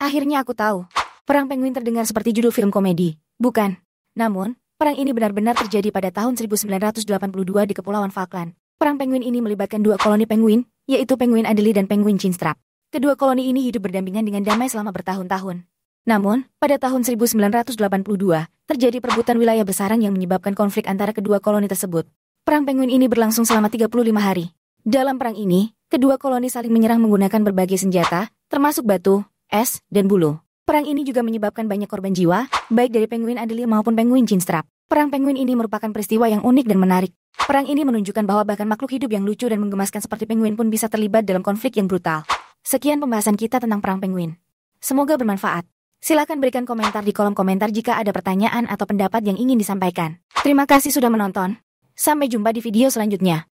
Akhirnya aku tahu. Perang Penguin terdengar seperti judul film komedi, bukan? Namun, perang ini benar-benar terjadi pada tahun 1982 di Kepulauan Falkland. Perang Penguin ini melibatkan dua koloni penguin, yaitu Penguin Adelie dan Penguin Chinstrap. Kedua koloni ini hidup berdampingan dengan damai selama bertahun-tahun. Namun, pada tahun 1982, terjadi perebutan wilayah besaran yang menyebabkan konflik antara kedua koloni tersebut. Perang Penguin ini berlangsung selama 35 hari. Dalam perang ini, kedua koloni saling menyerang menggunakan berbagai senjata, termasuk batu, es, dan bulu. Perang ini juga menyebabkan banyak korban jiwa, baik dari penguin Adelie maupun penguin Jinstrap. Perang penguin ini merupakan peristiwa yang unik dan menarik. Perang ini menunjukkan bahwa bahkan makhluk hidup yang lucu dan menggemaskan seperti penguin pun bisa terlibat dalam konflik yang brutal. Sekian pembahasan kita tentang perang penguin. Semoga bermanfaat. Silakan berikan komentar di kolom komentar jika ada pertanyaan atau pendapat yang ingin disampaikan. Terima kasih sudah menonton. Sampai jumpa di video selanjutnya.